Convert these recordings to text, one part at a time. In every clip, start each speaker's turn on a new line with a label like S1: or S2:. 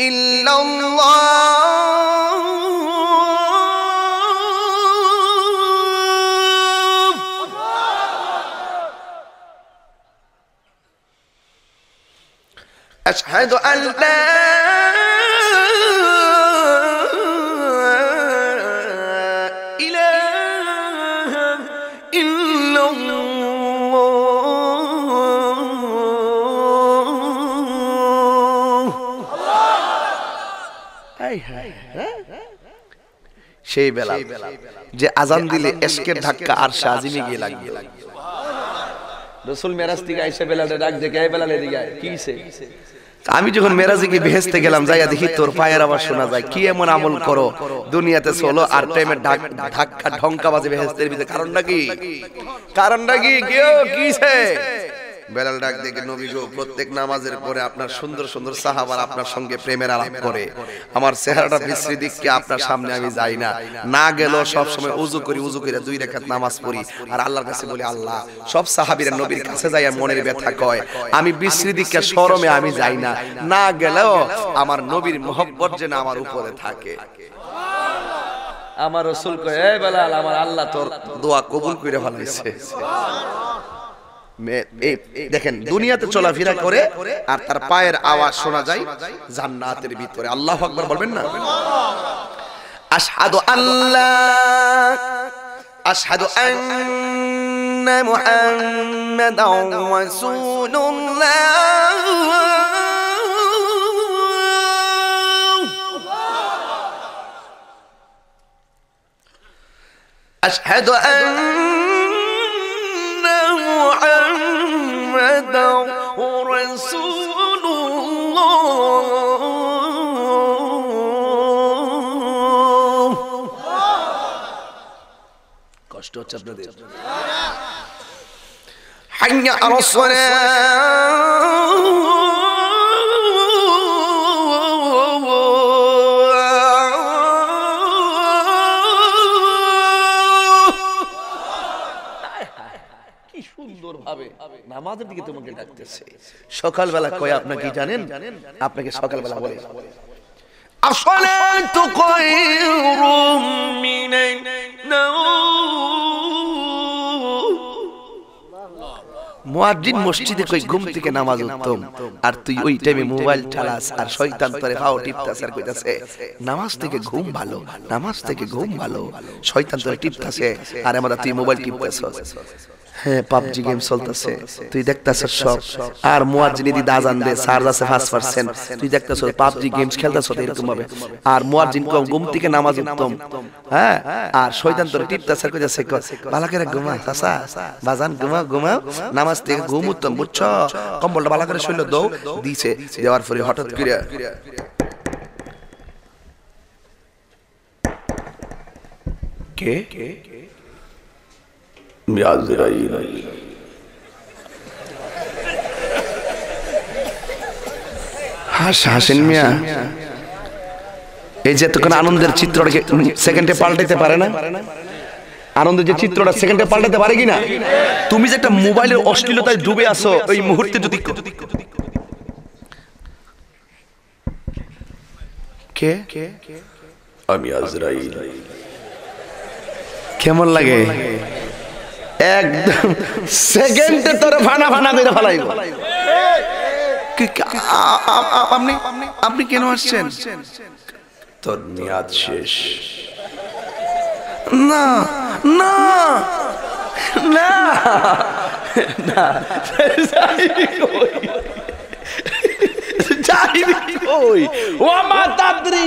S1: إلا الله أشهد أن لا সেই বেলা যে আজান দিলে এসকের ধাক্কা আর সাজিমে গিয়ে লাগবে রসুল মেরাজ থেকে আইসে বেলাতে ডাক দেখে এই যায় কি সে আমি যখন মেরাজে গিয়ে ভেসতে গেলাম যাইয়া দেখি তোর পায়ের আবার শোনা যায় কি এমন আমল করো দুনিয়াতে চলো আর টাইমে ধাক্কা ঢঙ্কা বাজে ভেসতের ভিতরে কারণটা কি কারণটা কি কেউ কি সে বেলাল ডাক দেখে নবী গো প্রত্যেক নামাজের পরে আপনার সুন্দর সুন্দর সাহাবার আপনার সঙ্গে প্রেমের আলাপ করে আমার চেহারাটা বিশ্রী দিককে আপনার সামনে আমি যাই না না গেল সব সময় উজু করি উজু করে দুই রেখাত নামাজ পড়ি আর আল্লাহর কাছে বলি আল্লাহ সব সাহাবিরা নবীর কাছে যাই মনের ব্যথা কয় আমি বিশ্রী দিককে শরমে আমি যাই না না গেলেও আমার নবীর মহব্বত যেন আমার উপরে থাকে আমার রসুল কয় বেলাল আমার আল্লাহ তোর দোয়া কবুল করে ভালাইছে দেখেন দুনিয়াতে চলাফেরা করে আর তার পায়ের আওয়াজ শোনা যায় জান্নাতের ভিতরে আল্লাহ আকবর বলবেন না আশহাদু আল্লাহ আশহাদু আন্না আশহাদু আন্না وحده رسول الله কষ্ট হচ্ছে আপনাদের হাইয়া আর আমাদের দিকে তোমাকে ডাকতেছে সকালবেলা কয় আপনাকে জানেন আপনাকে সকালবেলা বলে আসলে তো কয় মুয়াজ্জিন মসজিদে কই ঘুম থেকে নামাজ উত্তম আর তুই ওই টাইমে মোবাইল চালাস আর শয়তান তোরে পাও টিপতাছে আর কইতাছে নামাজ থেকে ঘুম ভালো নামাজ থেকে ঘুম ভালো শয়তান তোরে টিপতাছে আর আমরা তুই মোবাইল টিপতাছস হ্যাঁ, হ্যাঁ পাবজি গেম চলতেছে তুই দেখতেছ সব আর মুয়াজ্জিনি আজান দে আছে তুই দেখতেছ পাবজি গেমস খেলতেছ এরকম আর মুয়াজ্জিন কম ঘুম থেকে নামাজ উত্তম হ্যাঁ, হ্যাঁ আর শয়তান তোর ভালো করে ঘুমা বাজান ঘুমা ঘুমা নামাজ থেকে ঘুম উত্তম কম্বলটা ভালো করে শৈল দাও দিছে দেওয়ার পরে হঠাৎ করে কে কে হাস হাসেন মিয়া এই যে এতক্ষণ আনন্দের চিত্রটাকে সেকেন্ডে পাল্টাইতে পারে না আনন্দের যে চিত্রটা সেকেন্ডে পাল্টাতে পারে কিনা তুমি যে একটা মোবাইলের অশ্লীলতায় ডুবে আসো ওই মুহূর্তে যদি কেমন লাগে একদম সেকেন্ডে তোর ভানা ভানা দিয়ে ফালাইব আপনি আপনি কেন আসছেন তোর মেয়াদ শেষ না না না না যাই কই ও মা তাদরি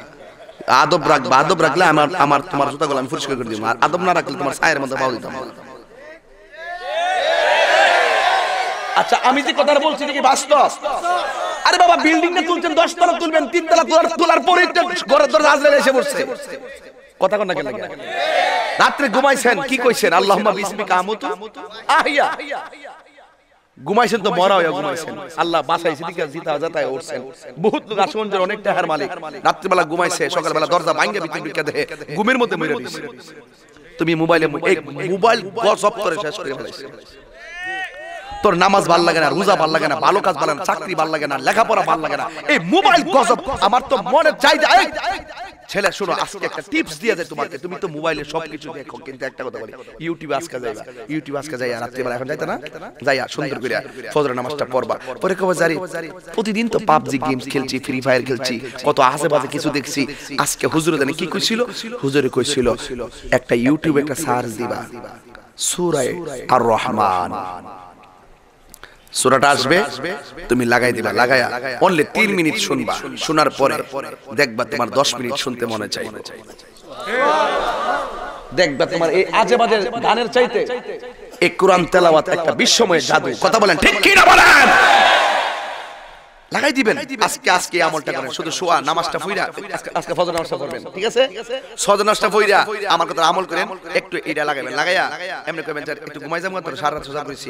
S1: আদব রাখবা আদব রাখলে আমার আমার তোমার জুতাগুলো আমি পরিষ্কার করে দিব আর আদব না রাখলে তোমার ছায়ের মধ্যে পাওয়া দিতাম আচ্ছা আমি যে কথাটা বলছি নাকি বাস্তব আরে বাবা বিল্ডিং না তুলছেন দশ তলা তুলবেন তিন তলা তোলার তোলার পরে ঘরের দর রাজনীতি এসে পড়ছে কথা কোন কেন রাত্রে ঘুমাইছেন কি কইছেন আল্লাহ বিসমিকা আমতু আহিয়া ঘুমাইছেন তো মরা হইয়া ঘুমাইছেন আল্লাহ বাসায় দিকে জিতা জাতায় উঠছেন বহুত লোক আশমঞ্জের অনেক টাকার মালিক রাত্রিবেলা ঘুমাইছে সকালবেলা দরজা ভাঙ্গে ভিতরে ঢুকে দেয় ঘুমের মধ্যে মরে দিছে তুমি মোবাইলে মোবাইল গজব করে শেষ করে ফেলাইছে তোর নামাজ ভাল লাগে না রোজা ভাল লাগে না ভালো কাজ ভাল লাগে না চাকরি ভাল লাগে না লেখাপড়া ভাল লাগে না এই মোবাইল গজব আমার তো মনে চাই যায় ছেলে শোনো আজকে একটা টিপস দিয়ে যায় তোমাকে তুমি তো মোবাইলে সব কিছু দেখো কিন্তু একটা কথা বলি ইউটিউবে আজকে যাইবা ইউটিউবে আজকে যাইয়া রাত্রিবেলা এখন যাইতা না যাইয়া সুন্দর করে ফজর নামাজটা পড়বা পরে কবে জারি প্রতিদিন তো পাবজি গেমস খেলছি ফ্রি ফায়ার খেলছি কত আজে বাজে কিছু দেখছি আজকে হুজুর জানি কি কইছিল হুজুরে কইছিল একটা ইউটিউবে একটা সার্চ দিবা সুরায় আর রহমান সুরাটা আসবে তুমি লাগাই দিবা লাগায়া অনলি তিন মিনিট শুনবা শোনার পরে দেখবা তোমার দশ মিনিট শুনতে মনে চাই দেখবা তোমার এই আজে বাজে গানের চাইতে এই কোরআন তেলাওয়াত একটা বিশ্বময় জাদু কথা বলেন ঠিক কি না বলেন লাগাই দিবেন আজকে আজকে আমলটা করেন শুধু শোয়া নামাজটা পড়া আজকে ফজর নামাজটা করবেন ঠিক আছে ফজর নামাজটা পড়া আমার কথা আমল করেন একটু এটা লাগাবেন লাগায়া এমনি করবেন একটু ঘুমাই যাবো তো সারা রাত সোজা করেছি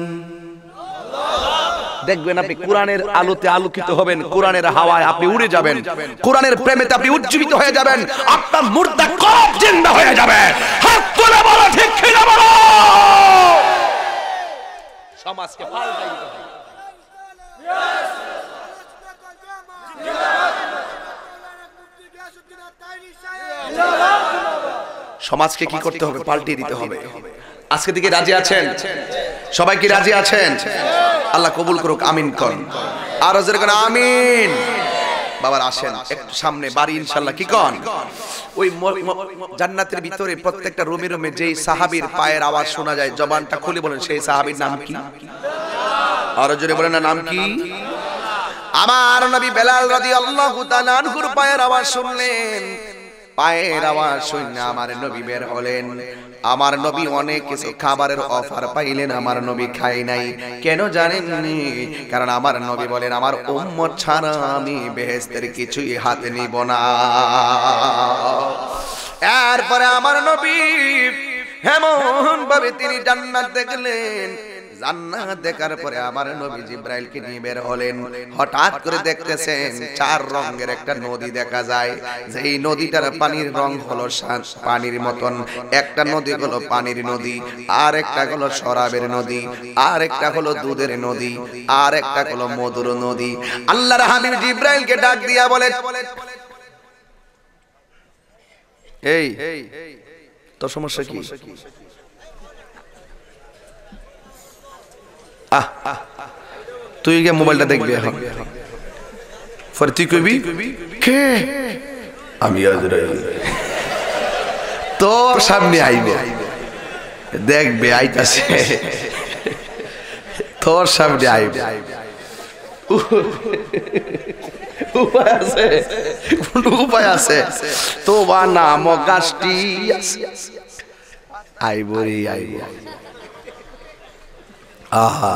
S1: দেখবেন আপনি কোরআনের আলোতে আলোকিত হবেন কোরআনের হাওয়ায় আপনি উড়ে যাবেন কোরআনের প্রেমেতে আপনি উজ্জীবিত হয়ে যাবেন আপনার মুর্দা কব জিন্দা হয়ে যাবে হাত তুলে বলো ঠিক কিনা বলো সমাজকে পাল্টাই দিতে হবে সমাজকে কি করতে হবে পাল্টিয়ে দিতে হবে আজকে দিকে রাজি আছেন সবাই কি রাজি আছেন আল্লাহ কবুল করুক আমিন করেন আর হাজার করেন আমিন বাবার আসেন একটু সামনে বাড়ি ইনশাল্লাহ কি কন ওই জান্নাতের ভিতরে প্রত্যেকটা রুমে রুমে যেই সাহাবীর পায়ের আওয়াজ শোনা যায় জবানটা খুলে বলেন সেই সাহাবীর নাম কি আরো জোরে বলেন নাম কি আমার নবী বেলাল রাদিয়াল্লাহু তাআলা আনহুর পায়ের আওয়াজ শুনলেন পায়ের আওয়াজ শুনে আমার নবী বের হলেন আমার নবী অনেক কিছু খাবারের অফার পাইলেন আমার নবী খাই নাই কেন জানেননি কারণ আমার নবী বলেন আমার উম্মত ছাড়া আমি বেহেস্তের কিছুই হাতে নিব না এরপরে আমার নবী হেমন ভাবে তিনি জান্নাত দেখলেন জান্নাত দেখার পরে আমার নবী জিব্রাইলকে নিয়ে বের হলেন হঠাৎ করে দেখতেছেন চার রঙের একটা নদী দেখা যায় যেই নদীটার পানির রং হলো পানির মতন একটা নদী হলো পানির নদী আর একটা হলো শরাবের নদী আর একটা হলো দুধের নদী আর একটা হলো মধুর নদী আল্লাহর হাবিব জিব্রাইলকে ডাক দিয়া বলে এই তো সমস্যা কি তুই গিয়ে মোবাইলটা দেখবি এখন পরে তুই কবি কে আমি তোর সামনে আইবে দেখবে আইতাছে তোর সামনে আইবে উপায় আছে উপায় আছে তোমার নাম গাছটি আইবরি আইব আহা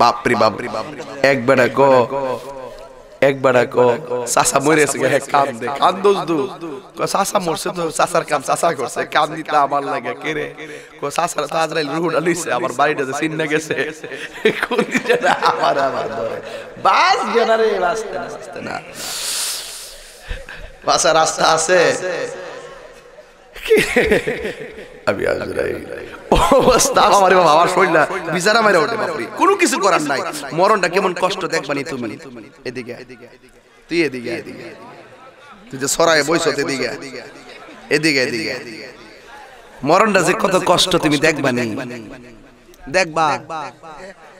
S1: বাপরে বাপরে এক বেড়া গো এক বেড়া গো সাসা মরেছে হে কাম দে কান দোষ দু কো সাসা মরছে তো সাসার কাম সাসা করছে কাম দিতে আমার লাগে কে রে কো সাসার তো আজরাইল রুহটা লইছে আমার বাড়িটা যে সিন্না গেছে কোন জানা আমার আমার ধরে বাস জানা রে বাসতে না বাসতে না বাসা রাস্তা আছে আমি আজরাইল অবস্থা আমার বাবার শরীরটা বিচারা মারা ওঠে বাপরে কোনো কিছু করার নাই মরণটা কেমন কষ্ট দেখবানি তুমি এদিকে তুই এদিকে এদিকে তুই যে সরায় বইছ এদিকে এদিকে এদিকে মরণটা যে কত কষ্ট তুমি দেখবা দেখবানি দেখবা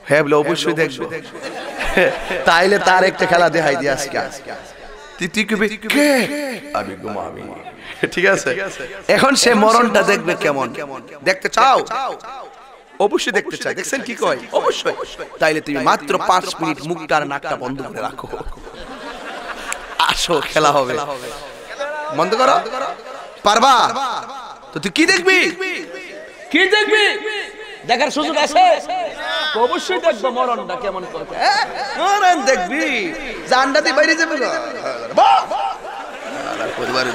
S1: হ্যাঁ বলে অবশ্যই দেখবো তাইলে তার একটা খেলা দেখাই দিয়ে আজকে আজকে আমি ঘুমাবি ঠিক আছে এখন সে মরণটা দেখবে কেমন দেখতে চাও অবশ্যই দেখতে চাই দেখছেন কি কয় অবশ্যই তাইলে তুমি মাত্র পাঁচ মিনিট মুখটা আর নাকটা বন্ধ করে রাখো আসো খেলা হবে বন্ধ করো পারবা তো তুই কি দেখবি কি দেখবি দেখার সুযোগ আছে অবশ্যই দেখবো মরণটা কেমন করে মরণ দেখবি জানটা দিয়ে বাইরে যাবে পরিবারের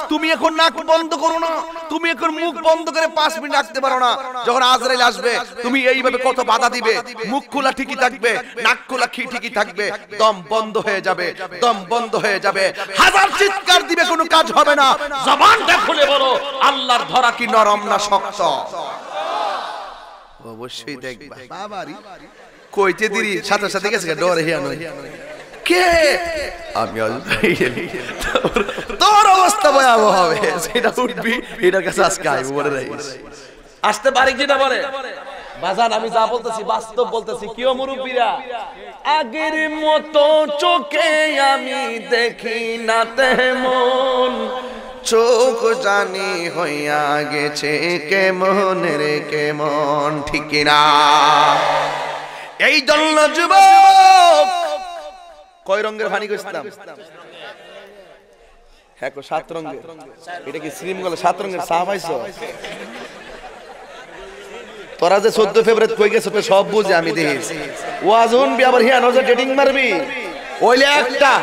S1: তুমি এখন নাক বন্ধ করো না তুমি এখন মুখ বন্ধ করে পাঁচ মিনিট রাখতে পারো না যখন আজরাইল আসবে তুমি এইভাবে কত বাধা দিবে মুখ খোলা ঠিকই থাকবে নাক খোলা খি ঠিকই থাকবে দম বন্ধ হয়ে যাবে দম বন্ধ হয়ে যাবে হাজার চিৎকার দিবে কোনো কাজ হবে না জবানটা খুলে বলো আল্লাহর ধরা কি নরম না শক্ত অবশ্যই দেখবা বাবারি কইতে দিরি সাথে সাথে গেছে ডরে হিয়া নয় কে আমি তোর অবস্থা ভয়াবহ হবে সেটা উঠবি এটার কাছে আজকে আইবো বলে রাখিস আসতে পারি কিনা বলে বাজান আমি যা বলতেছি বাস্তব বলতেছি কিও মুরব্বীরা আগের মতো চোখে আমি দেখি না তেমন চোখ জানি হইয়া গেছে কেমন রে কেমন ঠিক না এই জন্য যুবক কয় রঙের ভানি করছিলাম হ্যাঁ সাত রঙের এটা কি শ্রীমঙ্গল সাত রঙের সাহ পাইছো তোরা যে চোদ্দ ফেব্রুয়ারি কই তো সব বুঝে আমি দেখেছি ও আজুন বি আবার হিয়া নজর ডেটিং মারবি ওইলে একটা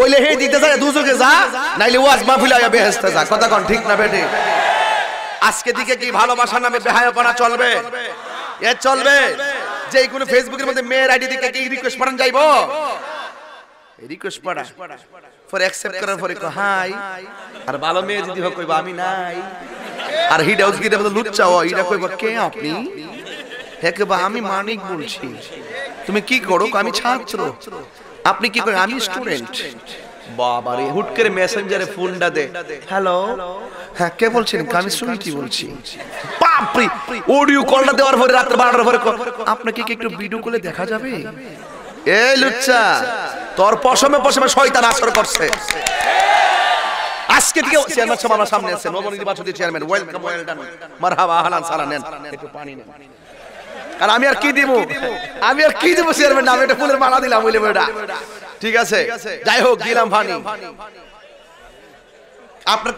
S1: ওইলে হে দিতে যায় দুজকে যা নাইলে ও আজ মাহফিল আয়া বেহেস্তে যা কথা কোন ঠিক না বেটে আজকে দিকে কি ভালোবাসা নামে পড়া চলবে এ চলবে যে কোনো ফেসবুকের মধ্যে মেয়ের আইডি দিকে কি রিকোয়েস্ট পাঠান যাইবো রিকোয়েস্ট অ্যাকসেপ্ট করার পরে কো হাই আর ভালো মেয়ে যদি হোক কইবা আমি নাই আর হিডা লুচ্চা ও হিডা কে আপনি হ্যাঁ, আমি মানিক বলছি তুমি কি করো আমি ছাত্র আপনি কি করেন আমি স্টুডেন্ট রে হুট করে মেসেঞ্জারে ফোনটা দে হ্যালো হ্যাঁ কে বলছেন আমি শুনছি বলছি বাপরে অডিও কলটা দেওয়ার পরে রাত্রে বারোটার পরে আপনাকে কি একটু ভিডিও কলে দেখা যাবে এই লুচ্চা তোর পশমে পশমে শয়তান আসর করছে আজকে থেকে চেয়ারম্যান আমার সামনে নবনির্বাচিত চেয়ারম্যান ওয়েলকাম ওয়েল ডান মারহাবা আহলান নেন একটু পানি নেন আমি আর কি দিব আমি আর কি দিব চেয়ারম্যান এটা ফুলের মালা দিলাম বলে বেটা ঠিক আছে যাই হোক দিলাম ভানি আপনার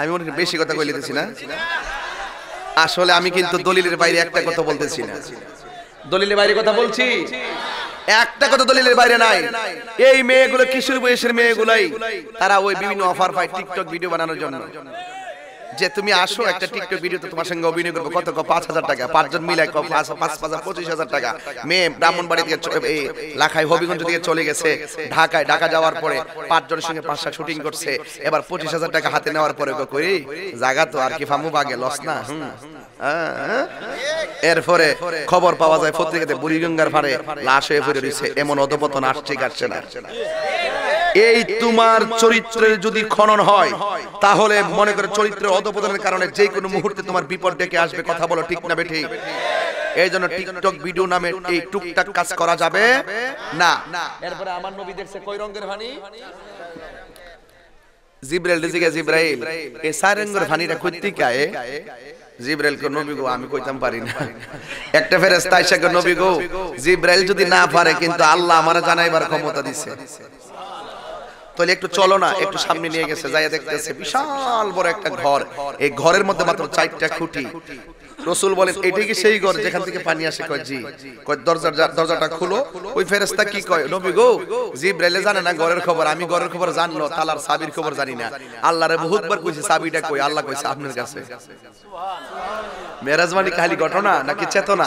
S1: আমি অনেক বেশি কথা কইলেতেছি না আসলে আমি কিন্তু দলিলের বাইরে একটা কথা বলতেছি না দলিলের বাইরে কথা বলছি একটা কথা দলিলের বাইরে নাই এই মেয়েগুলো কিশোর বয়সের মেয়েগুলাই তারা ওই বিভিন্ন অফার পায় টিকটক ভিডিও বানানোর জন্য যে তুমি আসো একটা টিকটক ভিডিওতে তোমার সঙ্গে অভিনয় করবো কত পাঁচ হাজার টাকা পাঁচজন মিলে পাঁচ হাজার পঁচিশ হাজার টাকা মেয়ে ব্রাহ্মণবাড়ি থেকে লাখায় হবিগঞ্জ দিয়ে চলে গেছে ঢাকায় ঢাকা যাওয়ার পরে পাঁচজনের সঙ্গে পাঁচটা শুটিং করছে এবার পঁচিশ হাজার টাকা হাতে নেওয়ার পরে করি জাগা তো আর কি ফামু বাগে লস না এরপরে খবর পাওয়া যায় পত্রিকাতে বুড়িগঙ্গার ফারে লাশ হয়ে পড়ে রয়েছে এমন অধপতন আসছে কাটছে না এই তোমার চরিত্রের যদি খনন হয় তাহলে মনে করে চরিত্রের অধপতনের কারণে যে কোনো মুহূর্তে তোমার বিপদ ডেকে আসবে কথা বলো ঠিক না বেঠিক এই জন্য টিকটক ভিডিও নামে এই টুকটাক কাজ করা যাবে না এরপরে আমার নবী দেখছে কই রঙের ভানি জিব্রাইল জিজ্ঞাসা জিব্রাইল এ সারেঙ্গর ভানিটা কায়ে জিব্রাইল কে নবী গো আমি কইতাম পারি না একটা ফেরেশতা আয়েশা কে নবী গো জিব্রাইল যদি না পারে কিন্তু আল্লাহ আমারে জানাইবার ক্ষমতা দিছে তাহলে একটু চলো না একটু সামনে নিয়ে গেছে যাইয়া দেখতেছে বিশাল বড় একটা ঘর এই ঘরের মধ্যে মাত্র চারটা খুঁটি রসুল বলেন এটাই কি সেই ঘর যেখান থেকে পানি আসে কয় জি কয় দরজা দরজাটা খুলো ওই ফেরেস্তা কি কয় নবী গো জি ব্রেলে জানে না ঘরের খবর আমি ঘরের খবর জানলো তালার সাবির খবর জানি না আল্লাহরে বহুতবার কইছে সাবিটা কই আল্লাহ কইছে আপনার কাছে মেরাজমানি খালি ঘটনা নাকি চেতনা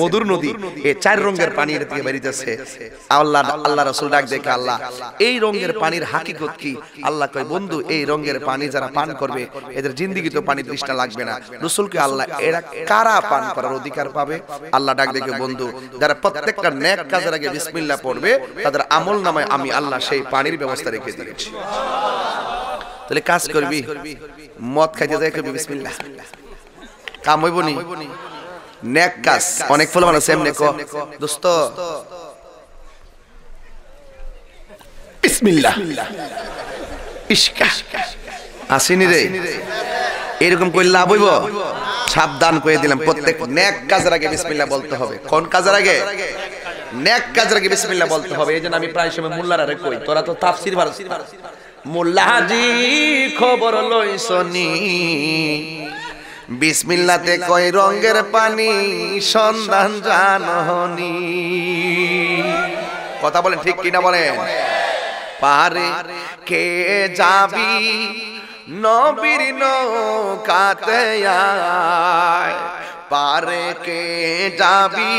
S1: মধুর নদী এই চার রঙের পানি দিয়ে বেরিতেছে আল্লাহ আল্লাহ রাসূল ডাক দেখে আল্লাহ এই রঙের পানির হাকিকত কি আল্লাহ কয় বন্ধু এই রঙের পানি যারা পান করবে এদের জিন্দিগি তো পানি তৃষ্ণা লাগবে না রসুলকে আল্লাহ এরা কারা পান করার অধিকার পাবে আল্লাহ ডাক দেখে বন্ধু যারা প্রত্যেকটা নেক কাজের আগে বিসমিল্লা পড়বে তাদের আমল নামে আমি আল্লাহ সেই পানির ব্যবস্থা রেখে দিয়েছি তাহলে কাজ করবি মদ খাইতে যাই করবি বিসমিল্লাহ কাম হইব নি নেককাস অনেক ফল মানুষ এমনি কো দোস্ত বিসমিল্লাহ ইশকা আসিনি রে এরকম কই লাভ হইব সাবধান করে দিলাম প্রত্যেক নেক কাজের আগে বিসমিল্লাহ বলতে হবে কোন কাজের আগে নেক কাজের আগে বিসমিল্লাহ বলতে হবে এই জন্য আমি প্রায় সময় মোল্লারা আরে কই তোরা তো তাফসীর ভালো মোল্লাহাজি খবর লইছনি বিসমিল্লাতে কয় রঙের পানি সন্ধান জানহনি কথা বলেন ঠিক কিনা বলেন পারে কে যাবি নবীর নৌকাতে পারে কে যাবি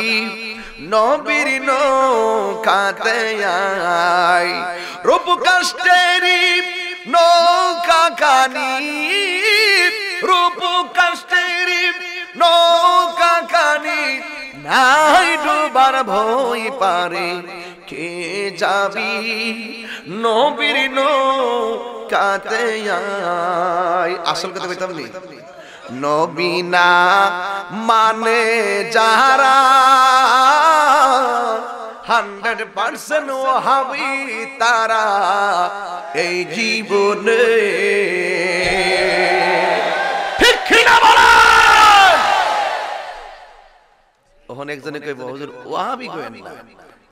S1: নবীর নৌকাতে রূপ কষ্টেরি নৌকা কানি রূপ কাষ্টের নৌকা কানি নাই ডুবার ভয় পারে কে যাবি নবীর নৌকাতে আয় আসল কথা কইতাম নি নবীনা মানে যারা হান্ড্রেড পার্সেন্ট হাবি তারা এই জীবনে ওখানে একজনে কইব হুজুর ওয়াহাবি কইেন না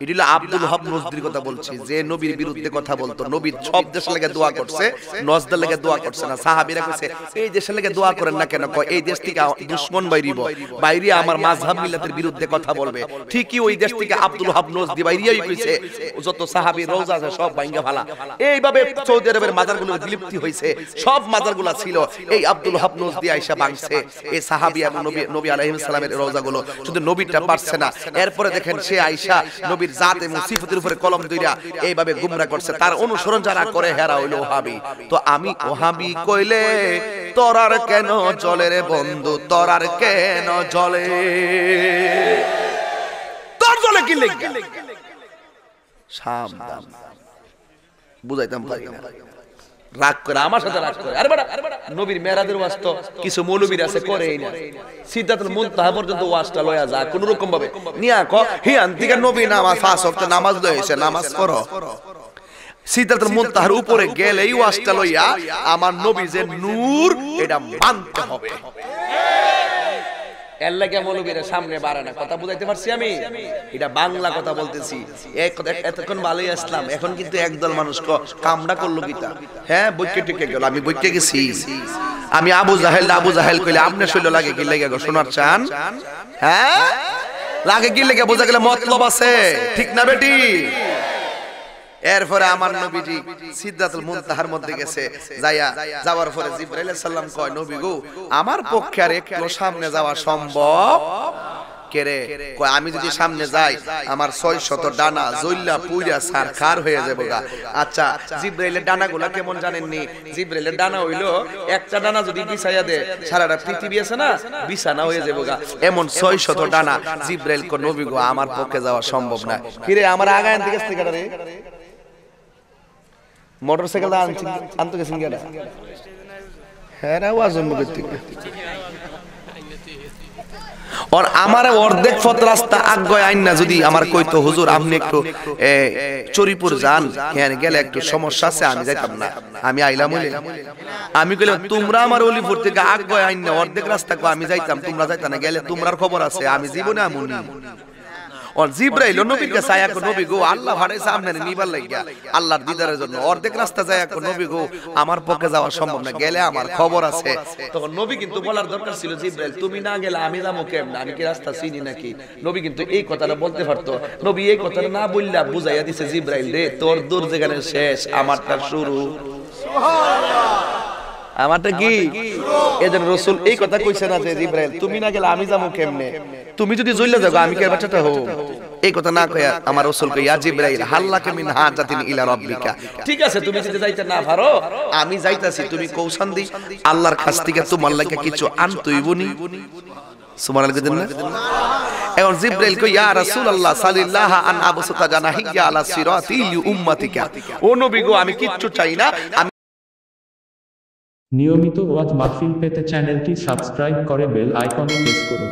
S1: এটি হলো আব্দুল হক নজদির কথা বলছি যে নবীর বিরুদ্ধে কথা বলতো নবীর সব দেশের লেগে দোয়া করছে নজদের লেগে দোয়া করছে না সাহাবিরা কইছে এই দেশের লেগে দোয়া করেন না কেন কয় এই দেশ থেকে দুশ্মন বাইরিব বাইরে আমার মাযহাব মিলাতের বিরুদ্ধে কথা বলবে ঠিকই ওই দেশ থেকে আব্দুল হক নজদি বাইরিয়াই কইছে যত সাহাবী রওজা আছে সব ভাঙ্গা ফালা এইভাবে সৌদি আরবের মাজারগুলো বিলুপ্তি হইছে সব মাজারগুলো ছিল এই আব্দুল হক নজদি আয়েশা ভাঙছে এই সাহাবী এবং নবী নবী আলাইহিস সালামের রওজাগুলো শুধু নবীটা পারছে না এরপরে দেখেন সে আয়েশা নবী নবীর জাত এবং সিফতের উপরে কলম দইরা এইভাবে গুমরা করছে তার অনুসরণ যারা করে হেরা হইল ওহাবি তো আমি ওহাবি কইলে তরার কেন জলে রে বন্ধু তরার কেন জলে তোর জলে কি লেগে সাবধান বুঝাইতাম পারি রাগ করে আমার সাথে রাগ করে আরে বেটা আরে বেটা নবীর মেরাদের ওয়াজ তো কিছু মৌলবীর আছে করেই না সিদ্ধাতুল মুনতাহা পর্যন্ত ওয়াজটা লয়া যা কোন রকম ভাবে নিয়া ক হি আন্তিকা নবী নামাজ ফাস ওয়াক্ত নামাজ লয়েছে নামাজ পড়ো সিদ্ধাতুল মুনতাহার উপরে গেলে এই ওয়াজটা লইয়া আমার নবী যে নূর এটা মানতে হবে ঠিক এর সামনে কথা বুঝাইতে পারছি আমি এটা বাংলা কথা এখন কিন্তু একদল মানুষ করলো হ্যাঁ আমি গেছি আমি আবু জাহেল আবু জাহেল কইলে আপনি শৈল লাগে কি লেগে গো শোনার চান হ্যাঁ লাগে কি লেগে বোঝা গেলে মতলব আছে ঠিক না বেটি এরপরে আমার নবীজি সিদ্ধাতুল মুনতাহার মধ্যে গেছে যাইয়া যাওয়ার পরে জিব্রাইল সাল্লাম কয় নবী গো আমার পক্ষে আর একটু সামনে যাওয়া সম্ভব কেরে কয় আমি যদি সামনে যাই আমার 600 ডানা জইল্লা পুইরা সারকার হয়ে যাবে গা আচ্ছা জিব্রাইলের ডানাগুলা কেমন জানেন নি জিব্রাইলের ডানা হইলো একটা ডানা যদি বিছায়া দে সারাটা পৃথিবী আছে না বিছানা হয়ে যাবে গা এমন 600 ডানা জিব্রাইল কো নবী গো আমার পক্ষে যাওয়া সম্ভব না ফিরে আমার আগায়ন দিকে থেকে রে মোটর সাইকেল আনতে গেছেন গেলা হ্যাঁ ওর আমার অর্ধেক পথ রাস্তা আজ্ঞয় আইন না যদি আমার কইতো হুজুর আপনি একটু চরিপুর যান হ্যাঁ গেলে একটু সমস্যা আছে আমি যাইতাম না আমি আইলাম হইলে আমি কইলাম তোমরা আমার অলিপুর থেকে আজ্ঞয় আইন না অর্ধেক রাস্তা আমি যাইতাম তোমরা যাইতাম না গেলে তোমরা খবর আছে আমি জীবনে আমুনি ওর জিব্রাইল নবীর কাছে আয়া কো নবী গো আল্লাহ ভাড়াইছে সামনে নিবার লাগিয়া আল্লাহর দিদারের জন্য অর্ধেক রাস্তা যায় কো নবী গো আমার পক্ষে যাওয়া সম্ভব না গেলে আমার খবর আছে তখন নবী কিন্তু বলার দরকার ছিল জিব্রাইল তুমি না গেলে আমি যাবো কেমনে আমি কি রাস্তা চিনি নাকি নবী কিন্তু এই কথাটা বলতে পারতো নবী এই কথাটা না বললা বুঝাইয়া দিছে জিব্রাইল রে তোর দূর যেখানে শেষ আমারটা শুরু সুবহানাল্লাহ আমারটা কি এজন রসুল এই কথা কইছে না যে ইব্রাহিম তুমি না গেলে আমি যাব কেমনে তুমি যদি জইলা যাও আমি কেমন বাচ্চাটা হবো এই কথা না কয়া আমার রসুল কই ইয়া ইব্রাহিম হাল্লাকে মিন হাজাতিন ইলা রাব্বিকা ঠিক আছে তুমি যদি যাইতে না পারো আমি যাইতাছি তুমি কৌশান দি আল্লাহর কাছ থেকে তোমার লাগে কিছু আনতইবনি সুবহানাল্লাহ কইতেন না এখন জিব্রাইল কই ইয়া রাসূলুল্লাহ সাল্লাল্লাহু আন আবসুতা জানাহিয়া আলা সিরাতিল উম্মাতিকা ও নবী গো আমি কিচ্ছু চাই না নিয়মিত ওয়াজ মাহফিল পেতে চ্যানেলটি সাবস্ক্রাইব করে বেল আইকনে প্রেস করুন